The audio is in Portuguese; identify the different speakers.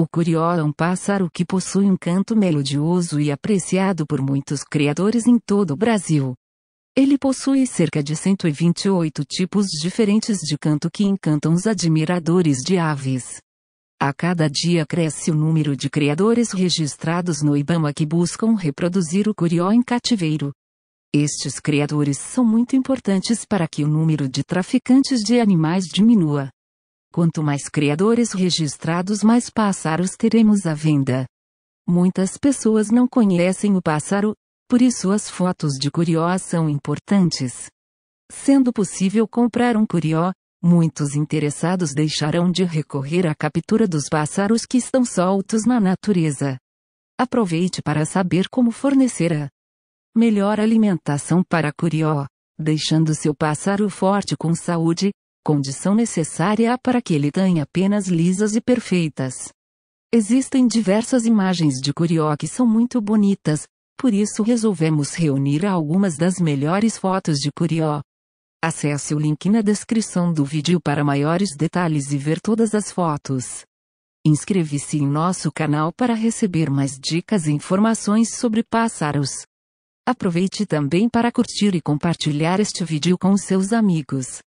Speaker 1: O curió é um pássaro que possui um canto melodioso e apreciado por muitos criadores em todo o Brasil. Ele possui cerca de 128 tipos diferentes de canto que encantam os admiradores de aves. A cada dia cresce o número de criadores registrados no Ibama que buscam reproduzir o curió em cativeiro. Estes criadores são muito importantes para que o número de traficantes de animais diminua. Quanto mais criadores registrados, mais pássaros teremos à venda. Muitas pessoas não conhecem o pássaro, por isso as fotos de curió são importantes. Sendo possível comprar um curió, muitos interessados deixarão de recorrer à captura dos pássaros que estão soltos na natureza. Aproveite para saber como fornecer a melhor alimentação para curió, deixando seu pássaro forte com saúde, condição necessária para que ele tenha penas lisas e perfeitas. Existem diversas imagens de curió que são muito bonitas, por isso resolvemos reunir algumas das melhores fotos de curió. Acesse o link na descrição do vídeo para maiores detalhes e ver todas as fotos. Inscreva-se em nosso canal para receber mais dicas e informações sobre pássaros. Aproveite também para curtir e compartilhar este vídeo com seus amigos.